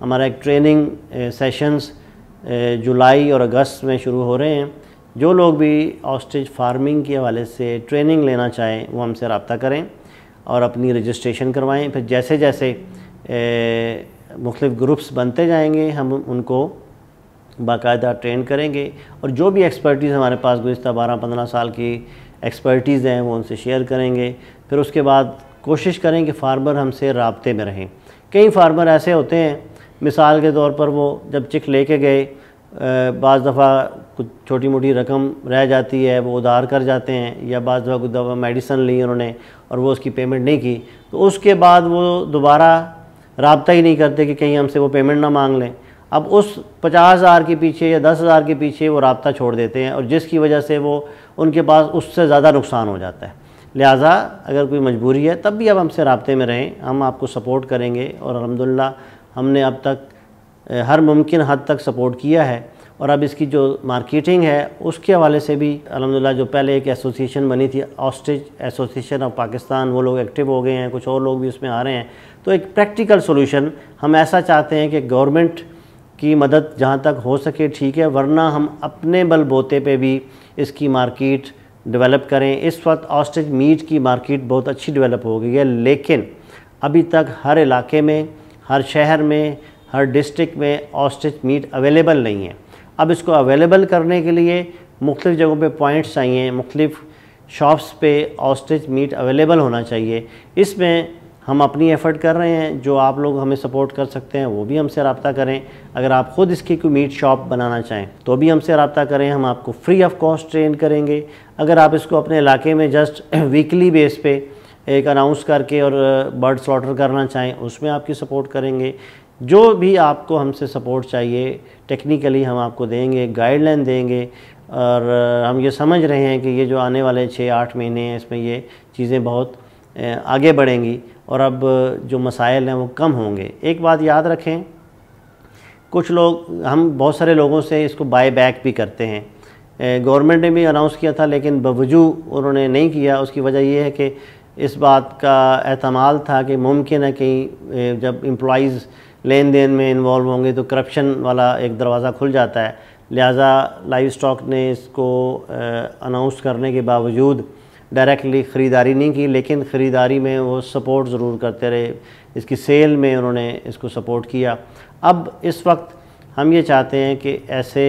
हमारा एक training sessions जुलाई और अगस्त में शुरू हो रहे हैं जो लोग भी ऑस्ट्रिच फार्मिंग के हवाले से ट्रेनिंग लेना चाहें वो हमसे रबता करें और अपनी रजिस्ट्रेशन करवाएं फिर जैसे जैसे मुख्तफ ग्रुप्स बनते जाएंगे हम उनको बाकायदा ट्रेन करेंगे और जो भी एक्सपर्टीज़ हमारे पास गुज्तर बारह पंद्रह साल की एक्सपर्टीज़ हैं वो उनसे शेयर करेंगे फिर उसके बाद कोशिश करें कि फार्मर हमसे रबते में रहें कई फार्मर ऐसे होते हैं मिसाल के तौर पर वो जब चिक लेके गए बज़ दफ़ा कुछ छोटी मोटी रकम रह जाती है वो उधार कर जाते हैं या बज़ दफ़ा कुछ दफ़ा मेडिसन ली उन्होंने और वो उसकी पेमेंट नहीं की तो उसके बाद वो दोबारा रबता ही नहीं करते कि कहीं हमसे वो पेमेंट ना मांग लें अब उस पचास हज़ार के पीछे या दस हज़ार के पीछे वो रबता छोड़ देते हैं और जिसकी वजह से वो उनके पास उससे ज़्यादा नुकसान हो जाता है लिहाजा अगर कोई मजबूरी है तब भी आप हमसे रबते में रहें हम आपको सपोर्ट करेंगे और अलहमदिल्ला हमने अब तक हर मुमकिन हद तक सपोर्ट किया है और अब इसकी जो मार्केटिंग है उसके हवाले से भी अलहमदिल्ला जो पहले एक एसोसिएशन बनी थी ऑस्ट्रिच एसोसिएशन ऑफ पाकिस्तान वो लोग एक्टिव हो गए हैं कुछ और लोग भी उसमें आ रहे हैं तो एक प्रैक्टिकल सोल्यूशन हम ऐसा चाहते हैं कि गवर्नमेंट की मदद जहाँ तक हो सके ठीक है वरना हम अपने बल बोते पे भी इसकी मार्केट डेवलप करें इस वक्त ऑस्ट्रिच मीट की मार्केट बहुत अच्छी डेवलप हो गई है लेकिन अभी तक हर इलाके में हर शहर में हर डिस्ट्रिक्ट में ऑस्ट्रिच मीट अवेलेबल नहीं है अब इसको अवेलेबल करने के लिए मुख्तु जगहों पे पॉइंट्स चाहिए मुख्तफ शॉप्स पे ऑस्ट्रिच मीट अवेलेबल होना चाहिए इसमें हम अपनी एफ़र्ट कर रहे हैं जो आप लोग हमें सपोर्ट कर सकते हैं वो भी हमसे रबता करें अगर आप ख़ुद इसकी कोई मीट शॉप बनाना चाहें तो भी हमसे रबता करें हम आपको फ्री ऑफ कॉस्ट ट्रेन करेंगे अगर आप इसको अपने इलाके में जस्ट वीकली बेस पे एक अनाउंस करके और बर्ड स्लॉटर करना चाहें उसमें आपकी सपोर्ट करेंगे जो भी आपको हमसे सपोर्ट चाहिए टेक्निकली हम आपको देंगे गाइडलाइन देंगे और हम ये समझ रहे हैं कि ये जो आने वाले छः आठ महीने हैं इसमें ये चीज़ें बहुत आगे बढ़ेंगी और अब जो मसाइल हैं वो कम होंगे एक बात याद रखें कुछ लोग हम बहुत सारे लोगों से इसको बाय बैक भी करते हैं गवर्नमेंट ने भी अनाउंस किया था लेकिन बवजू उन्होंने नहीं किया उसकी वजह यह है कि इस बात का एहतमाल था कि मुमकिन है कहीं जब एम्प्लॉज़ लेन देन में इन्वॉल्व होंगे तो करप्शन वाला एक दरवाज़ा खुल जाता है लिहाजा लाइव स्टॉक ने इसको अनाउंस करने के बावजूद डायरेक्टली ख़रीदारी नहीं की लेकिन ख़रीदारी में वो सपोर्ट ज़रूर करते रहे इसकी सेल में उन्होंने इसको सपोर्ट किया अब इस वक्त हम ये चाहते हैं कि ऐसे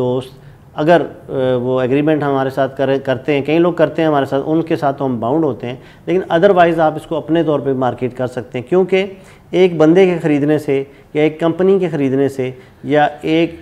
दोस्त अगर वो एग्रीमेंट हमारे साथ करें करते हैं कई लोग करते हैं हमारे साथ उनके साथ तो हम बाउंड होते हैं लेकिन अदरवाइज़ आप इसको अपने तौर पे मार्केट कर सकते हैं क्योंकि एक बंदे के ख़रीदने से या एक कंपनी के ख़रीदने से या एक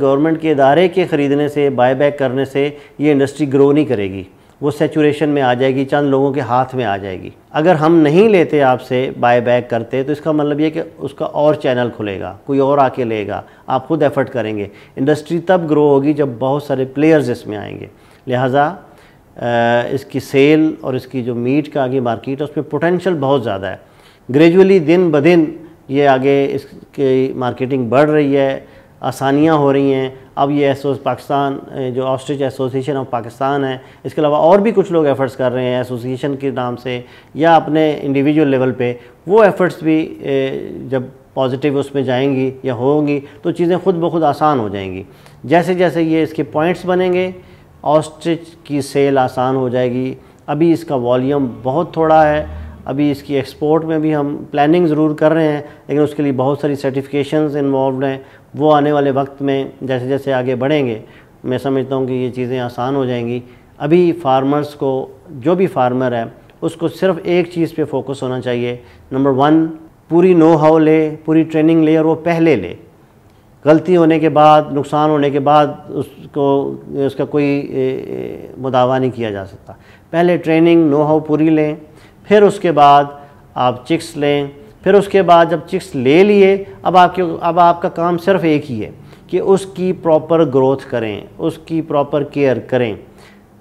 गवर्नमेंट के इदारे के ख़रीदने से बाय करने से ये इंडस्ट्री ग्रो नहीं करेगी वो सेचुरेशन में आ जाएगी चंद लोगों के हाथ में आ जाएगी अगर हम नहीं लेते आपसे बाय बैक करते तो इसका मतलब ये कि उसका और चैनल खुलेगा कोई और आके लेगा आप खुद एफर्ट करेंगे इंडस्ट्री तब ग्रो होगी जब बहुत सारे प्लेयर्स इसमें आएंगे लिहाजा इसकी सेल और इसकी जो मीट का आगे मार्केट है उसमें पोटेंशल बहुत ज़्यादा है ग्रेजुअली दिन ब दिन ये आगे इसकी मार्केटिंग बढ़ रही है आसानियाँ हो रही हैं अब ये एसोस पाकिस्तान जो ऑस्ट्रिच एसोसिएशन ऑफ पाकिस्तान है इसके अलावा और भी कुछ लोग एफ़र्ट्स कर रहे हैं एसोसिएशन के नाम से या अपने इंडिविजुअल लेवल पे वो एफ़र्ट्स भी जब पॉजिटिव उसमें जाएंगी या होंगी तो चीज़ें खुद ब खुद आसान हो जाएंगी जैसे जैसे ये इसके पॉइंट्स बनेंगे ऑस्ट्रिच की सेल आसान हो जाएगी अभी इसका वॉल्यूम बहुत थोड़ा है अभी इसकी एक्सपोर्ट में भी हम प्लानिंग ज़रूर कर रहे हैं लेकिन उसके लिए बहुत सारी सर्टिफिकेशंस इन्वॉल्व हैं वो आने वाले वक्त में जैसे जैसे आगे बढ़ेंगे मैं समझता हूँ कि ये चीज़ें आसान हो जाएंगी अभी फार्मर्स को जो भी फार्मर है उसको सिर्फ एक चीज़ पे फोकस होना चाहिए नंबर वन पूरी नो हाउ ले पूरी ट्रेनिंग ले और वो पहले ले गलती होने के बाद नुकसान होने के बाद उसको उसका कोई मुदावा नहीं किया जा सकता पहले ट्रेनिंग नो हाउ पूरी लें फिर उसके बाद आप चिक्स लें फिर उसके बाद जब चिक्स ले लिए अब आपके अब आपका काम सिर्फ एक ही है कि उसकी प्रॉपर ग्रोथ करें उसकी प्रॉपर केयर करें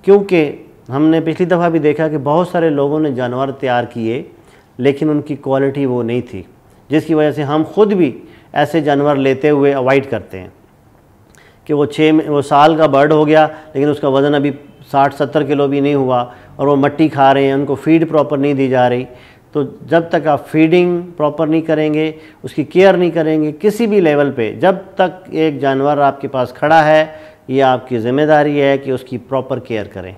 क्योंकि हमने पिछली दफ़ा भी देखा कि बहुत सारे लोगों ने जानवर तैयार किए लेकिन उनकी क्वालिटी वो नहीं थी जिसकी वजह से हम खुद भी ऐसे जानवर लेते हुए अवॉइड करते हैं कि वो छः वो साल का बर्ड हो गया लेकिन उसका वज़न अभी साठ सत्तर किलो भी नहीं हुआ और वो मट्टी खा रहे हैं उनको फीड प्रॉपर नहीं दी जा रही तो जब तक आप फीडिंग प्रॉपर नहीं करेंगे उसकी केयर नहीं करेंगे किसी भी लेवल पे जब तक एक जानवर आपके पास खड़ा है ये आपकी ज़िम्मेदारी है कि उसकी प्रॉपर केयर करें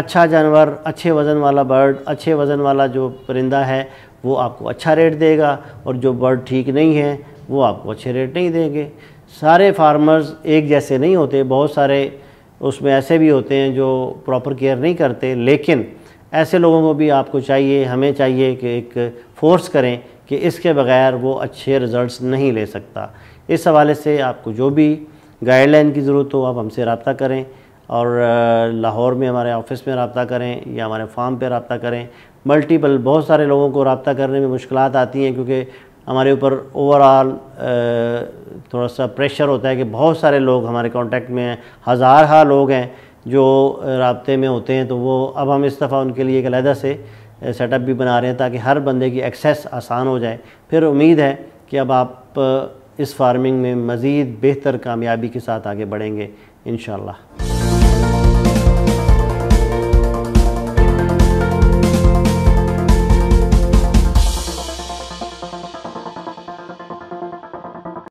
अच्छा जानवर अच्छे वज़न वाला बर्ड अच्छे वज़न वाला जो परिंदा है वो आपको अच्छा रेट देगा और जो बर्ड ठीक नहीं है वो आपको अच्छे रेट नहीं देंगे सारे फार्मर्स एक जैसे नहीं होते बहुत सारे उसमें ऐसे भी होते हैं जो प्रॉपर केयर नहीं करते लेकिन ऐसे लोगों को भी आपको चाहिए हमें चाहिए कि एक फोर्स करें कि इसके बगैर वो अच्छे रिज़ल्ट नहीं ले सकता इस हवाले से आपको जो भी गाइडलाइन की ज़रूरत हो आप हमसे रबता करें और लाहौर में हमारे ऑफिस में रबता करें या हमारे फार्म पर रबता करें मल्टीपल बहुत सारे लोगों को रबता करने में मुश्किल आती हैं क्योंकि हमारे ऊपर ओवरऑल थोड़ा सा प्रेशर होता है कि बहुत सारे लोग हमारे कांटेक्ट में हैं हा लोग हैं जो रबते में होते हैं तो वो अब हम इस दफ़ा उनके लिए एक अलहदा से सेटअप भी बना रहे हैं ताकि हर बंदे की एक्सेस आसान हो जाए फिर उम्मीद है कि अब आप इस फार्मिंग में मज़ीद बेहतर कामयाबी के साथ आगे बढ़ेंगे इन